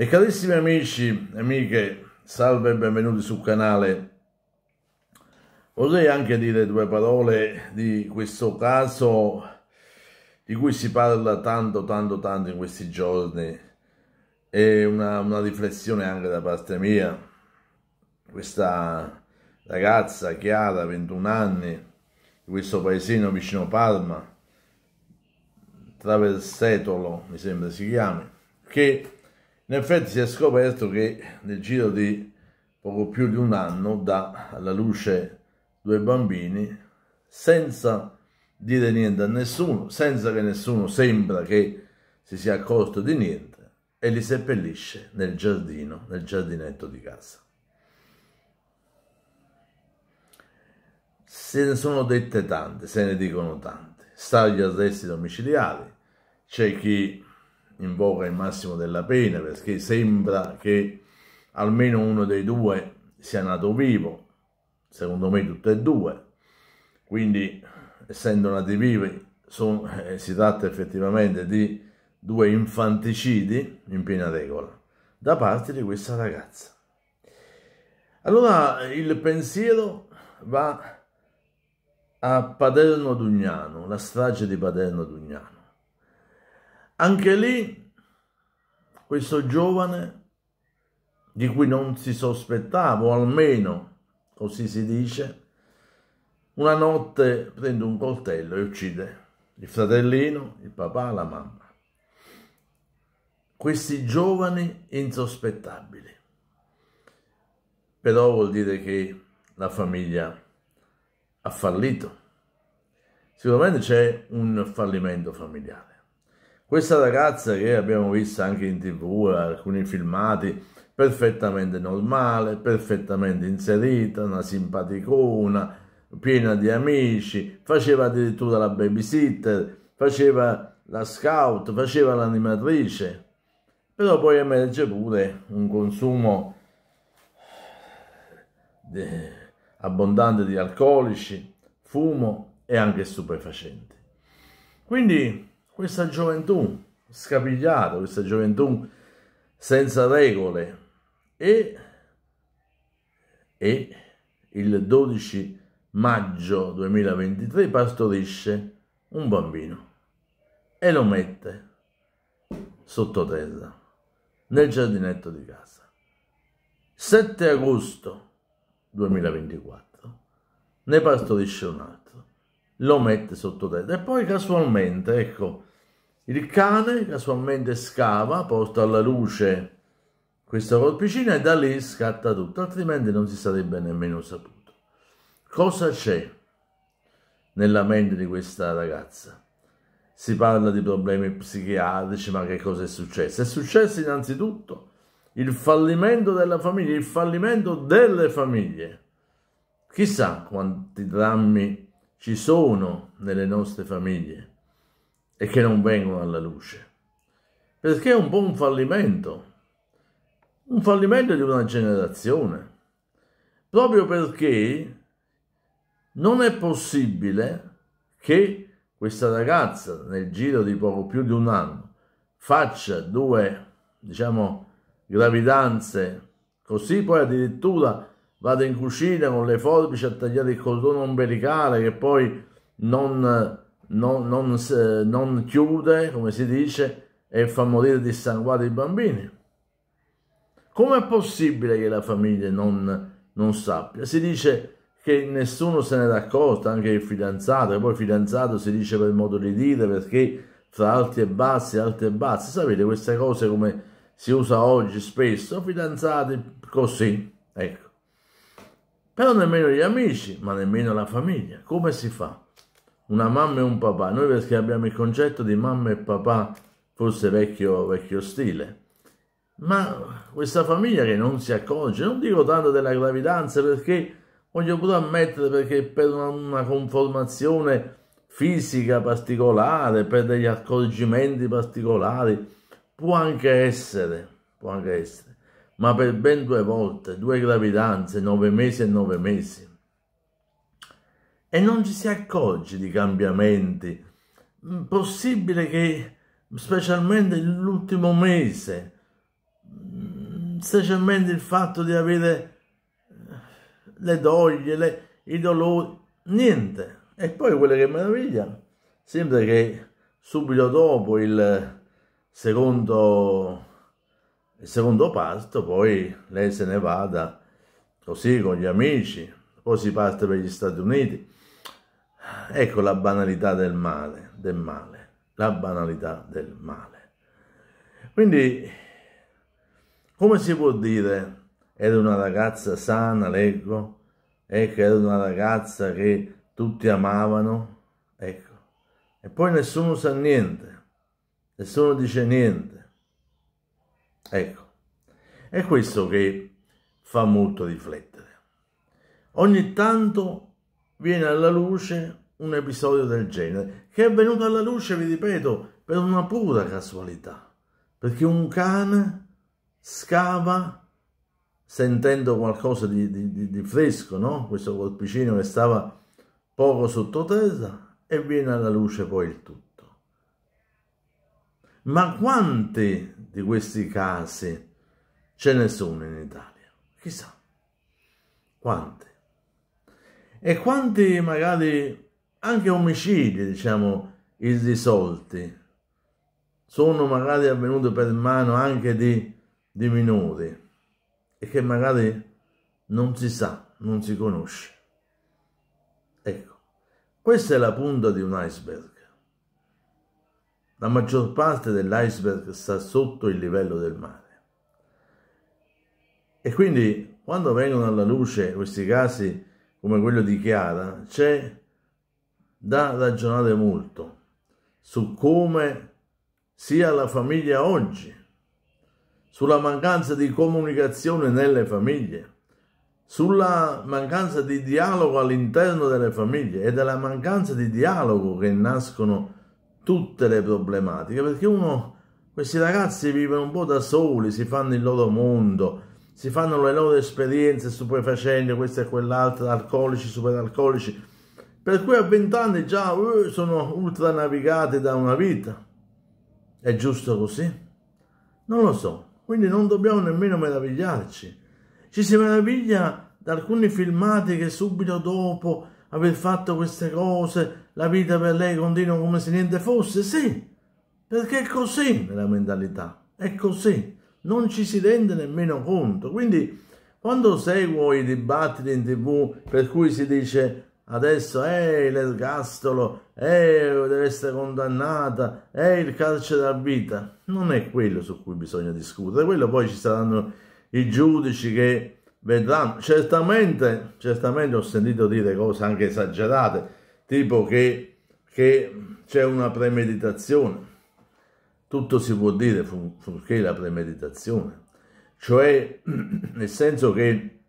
E carissimi amici e amiche, salve e benvenuti sul canale. Vorrei anche dire due parole di questo caso di cui si parla tanto, tanto, tanto in questi giorni. E una, una riflessione anche da parte mia. Questa ragazza Chiara, 21 anni, di questo paesino vicino Parma, Traversetolo, mi sembra si chiami, che in effetti si è scoperto che nel giro di poco più di un anno dà alla luce due bambini senza dire niente a nessuno, senza che nessuno sembra che si sia accorto di niente e li seppellisce nel giardino, nel giardinetto di casa. Se ne sono dette tante, se ne dicono tante. Sta agli arresti domiciliari, c'è chi invoca il massimo della pena perché sembra che almeno uno dei due sia nato vivo, secondo me tutte e due, quindi essendo nati vivi sono, eh, si tratta effettivamente di due infanticidi in piena regola da parte di questa ragazza. Allora il pensiero va a Paderno Dugnano, la strage di Paderno Dugnano. Anche lì questo giovane di cui non si sospettava, o almeno così si dice, una notte prende un coltello e uccide il fratellino, il papà, la mamma. Questi giovani insospettabili. Però vuol dire che la famiglia ha fallito. Sicuramente c'è un fallimento familiare. Questa ragazza che abbiamo visto anche in tv, alcuni filmati, perfettamente normale, perfettamente inserita, una simpaticona, piena di amici, faceva addirittura la babysitter, faceva la scout, faceva l'animatrice, però poi emerge pure un consumo abbondante di alcolici, fumo e anche stupefacenti. Quindi questa gioventù scapigliata, questa gioventù senza regole e, e il 12 maggio 2023 pastorisce un bambino e lo mette sottoterra nel giardinetto di casa. 7 agosto 2024 ne pastorisce un altro, lo mette sottoterra e poi casualmente, ecco, il cane casualmente scava, porta alla luce questa colpicina e da lì scatta tutto, altrimenti non si sarebbe nemmeno saputo. Cosa c'è nella mente di questa ragazza? Si parla di problemi psichiatrici, ma che cosa è successo? È successo innanzitutto il fallimento della famiglia, il fallimento delle famiglie. Chissà quanti drammi ci sono nelle nostre famiglie e che non vengono alla luce. Perché è un po' un fallimento, un fallimento di una generazione, proprio perché non è possibile che questa ragazza nel giro di poco più di un anno faccia due, diciamo, gravidanze così, poi addirittura vada in cucina con le forbici a tagliare il cordone ombelicale che poi non non, non, non chiude, come si dice, e fa morire dissanguati i bambini. Com'è possibile che la famiglia non, non sappia? Si dice che nessuno se ne dà accorto, anche il fidanzato, e poi il fidanzato si dice per modo di dire, perché tra alti e bassi, alti e bassi, sapete queste cose come si usa oggi spesso, fidanzati così, ecco. Però nemmeno gli amici, ma nemmeno la famiglia, come si fa? una mamma e un papà. Noi perché abbiamo il concetto di mamma e papà, forse vecchio, vecchio stile. Ma questa famiglia che non si accorge, non dico tanto della gravidanza perché voglio pure ammettere perché per una, una conformazione fisica particolare, per degli accorgimenti particolari, può anche essere, può anche essere, ma per ben due volte, due gravidanze, nove mesi e nove mesi e non ci si accorge di cambiamenti. Mm, possibile che, specialmente l'ultimo mese, mm, specialmente il fatto di avere eh, le doglie, le, i dolori, niente. E poi quello che meraviglia, sembra che subito dopo il secondo, il secondo pasto, poi lei se ne vada così con gli amici, poi si parte per gli Stati Uniti Ecco la banalità del male, del male, la banalità del male. Quindi, come si può dire, era una ragazza sana, leggo, ecco, era una ragazza che tutti amavano, ecco, e poi nessuno sa niente, nessuno dice niente, ecco, è questo che fa molto riflettere. Ogni tanto viene alla luce un episodio del genere, che è venuto alla luce, vi ripeto, per una pura casualità, perché un cane scava sentendo qualcosa di, di, di fresco, no? questo colpicino che stava poco sottoterra e viene alla luce poi il tutto. Ma quanti di questi casi ce ne sono in Italia? Chissà, quanti? e quanti magari anche omicidi, diciamo, irrisolti sono magari avvenuti per mano anche di, di minori e che magari non si sa, non si conosce. Ecco, questa è la punta di un iceberg. La maggior parte dell'iceberg sta sotto il livello del mare. E quindi quando vengono alla luce questi casi come quello di Chiara, c'è da ragionare molto su come sia la famiglia oggi, sulla mancanza di comunicazione nelle famiglie, sulla mancanza di dialogo all'interno delle famiglie e dalla mancanza di dialogo che nascono tutte le problematiche, perché uno, questi ragazzi vivono un po' da soli, si fanno il loro mondo, si fanno le loro esperienze stupefacenti, questa e quell'altra, alcolici, superalcolici, per cui a vent'anni già uh, sono ultranavigati da una vita. È giusto così? Non lo so, quindi non dobbiamo nemmeno meravigliarci. Ci si meraviglia da alcuni filmati che subito dopo aver fatto queste cose, la vita per lei continua come se niente fosse, sì, perché è così nella mentalità, è così non ci si rende nemmeno conto. Quindi quando seguo i dibattiti in tv per cui si dice adesso è l'ergastolo, deve essere condannata, è il carcere a vita, non è quello su cui bisogna discutere, quello poi ci saranno i giudici che vedranno. Certamente, certamente ho sentito dire cose anche esagerate, tipo che c'è una premeditazione tutto si può dire fuorché la premeditazione, cioè nel senso che,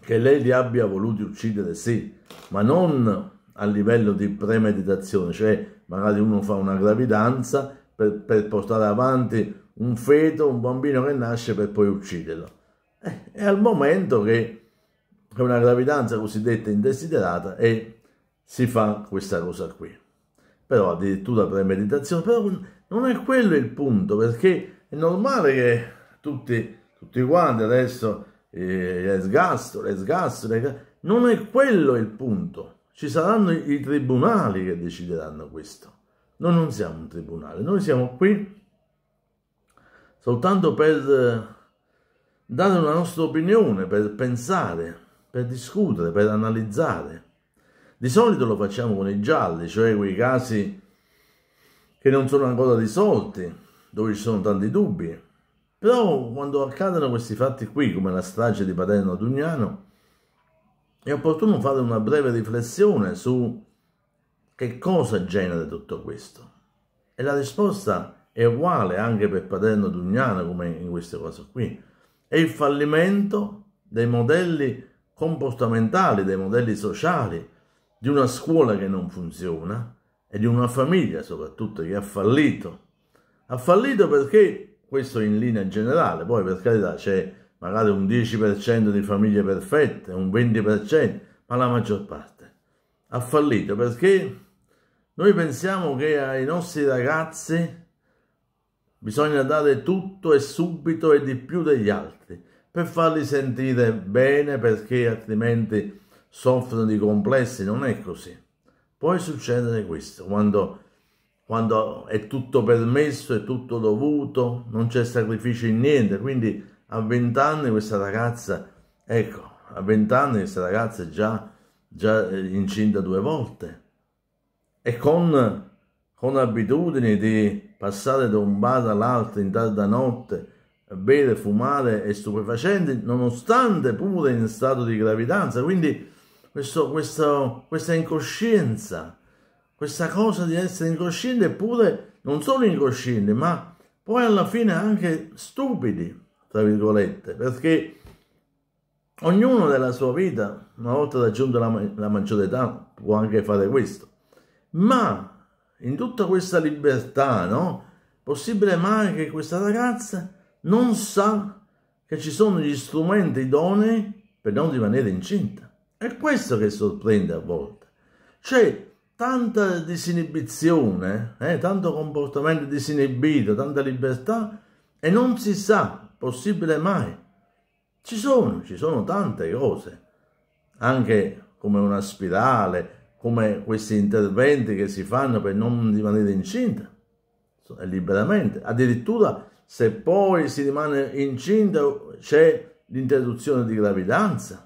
che lei li abbia voluti uccidere sì, ma non a livello di premeditazione, cioè magari uno fa una gravidanza per, per portare avanti un feto, un bambino che nasce per poi ucciderlo. Eh, è al momento che è una gravidanza cosiddetta indesiderata e si fa questa cosa qui. Però addirittura premeditazione, però non è quello il punto, perché è normale che tutti, tutti quanti adesso eh, le sgasto, le sgasto, le... non è quello il punto. Ci saranno i tribunali che decideranno questo. Noi non siamo un tribunale, noi siamo qui soltanto per eh, dare una nostra opinione, per pensare, per discutere, per analizzare. Di solito lo facciamo con i gialli, cioè quei casi che non sono ancora risolti, dove ci sono tanti dubbi. Però quando accadono questi fatti qui, come la strage di Paterno Dugnano, è opportuno fare una breve riflessione su che cosa genera tutto questo. E la risposta è uguale anche per Paterno Dugnano, come in questo caso qui. È il fallimento dei modelli comportamentali, dei modelli sociali, di una scuola che non funziona, e di una famiglia soprattutto che ha fallito. Ha fallito perché, questo in linea generale, poi per carità c'è magari un 10% di famiglie perfette, un 20%, ma la maggior parte ha fallito perché noi pensiamo che ai nostri ragazzi bisogna dare tutto e subito e di più degli altri per farli sentire bene perché altrimenti soffrono di complessi, non è così. Poi succede questo, quando, quando è tutto permesso, è tutto dovuto, non c'è sacrificio in niente, quindi a 20 anni questa ragazza, ecco, a 20 questa ragazza è già, già eh, incinta due volte e con, con abitudini di passare da un bar all'altro in tarda notte, bere, fumare e stupefacenti, nonostante pure in stato di gravidanza, quindi questo, questo, questa incoscienza, questa cosa di essere incosciente, eppure non solo incosciente, ma poi alla fine anche stupidi, tra virgolette, perché ognuno della sua vita, una volta raggiunto la, la maggiore età, può anche fare questo. Ma in tutta questa libertà, no? Possibile mai che questa ragazza non sa che ci sono gli strumenti idonei per non rimanere incinta? È questo che sorprende a volte. C'è tanta disinibizione, eh, tanto comportamento disinibito, tanta libertà e non si sa, possibile mai. Ci sono, ci sono tante cose, anche come una spirale, come questi interventi che si fanno per non rimanere incinta, liberamente. Addirittura se poi si rimane incinta c'è l'interruzione di gravidanza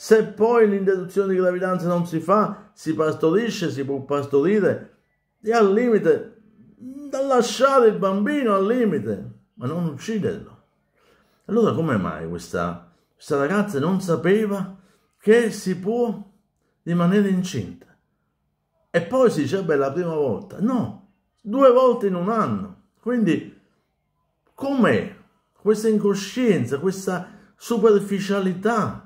se poi l'interruzione di gravidanza non si fa, si pastorisce, si può pastorire e al limite da lasciare il bambino al limite, ma non ucciderlo. Allora come mai questa, questa ragazza non sapeva che si può rimanere incinta? E poi si dice, beh, la prima volta. No, due volte in un anno. Quindi com'è questa incoscienza, questa superficialità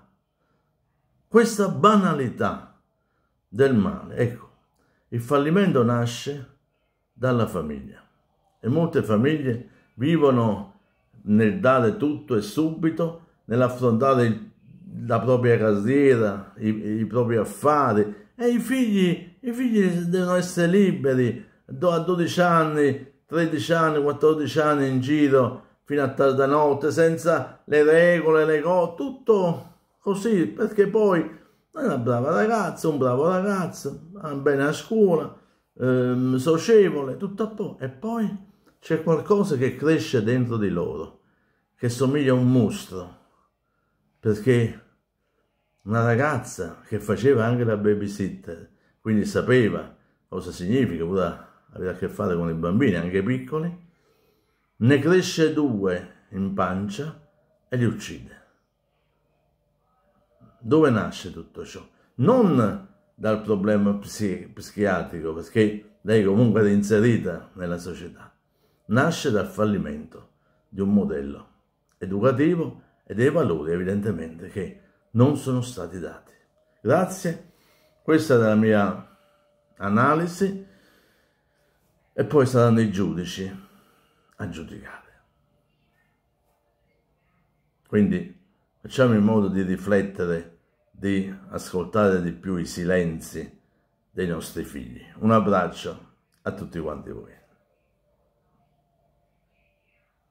questa banalità del male. Ecco, il fallimento nasce dalla famiglia e molte famiglie vivono nel dare tutto e subito, nell'affrontare la propria carriera, i, i, propri affari e i figli, i figli devono essere liberi a 12 anni, 13 anni, 14 anni in giro fino a tarda notte senza le regole, le cose, tutto così perché poi è una brava ragazza, un bravo ragazzo, va bene a scuola, ehm, socievole, tutto a po'. E poi c'è qualcosa che cresce dentro di loro, che somiglia a un mostro, perché una ragazza che faceva anche la babysitter, quindi sapeva cosa significa pure avere a che fare con i bambini, anche piccoli, ne cresce due in pancia e li uccide dove nasce tutto ciò? Non dal problema psi psichiatrico, perché lei comunque è inserita nella società, nasce dal fallimento di un modello educativo e dei valori evidentemente che non sono stati dati. Grazie, questa è la mia analisi e poi saranno i giudici a giudicare. Quindi facciamo in modo di riflettere di ascoltare di più i silenzi dei nostri figli. Un abbraccio a tutti quanti voi.